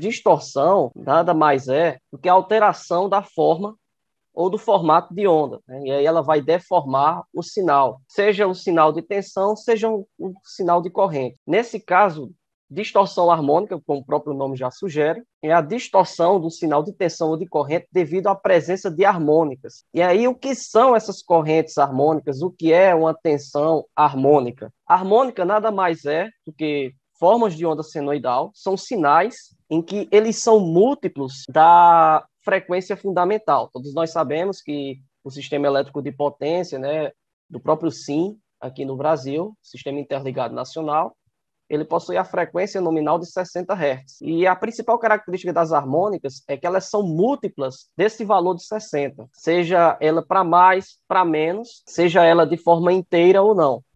Distorção nada mais é do que a alteração da forma ou do formato de onda. Né? E aí ela vai deformar o sinal, seja um sinal de tensão, seja um, um, sinal de corrente. Nesse caso, distorção harmônica, como o próprio nome já sugere, é a distorção do sinal de tensão ou de corrente devido à presença de harmônicas. E aí, o que são essas correntes harmônicas? O que é uma tensão harmônica? harmônica nada mais é do que formas de onda senoidal são sinais em que eles são múltiplos da frequência fundamental. Todos nós sabemos que o sistema elétrico de potência, né, do próprio SIM, aqui no Brasil, Sistema Interligado Nacional, ele possui a frequência nominal de 60 Hz. E a principal característica das harmônicas é que elas são múltiplas desse valor de 60, seja ela para mais, para menos, seja ela de forma inteira ou não.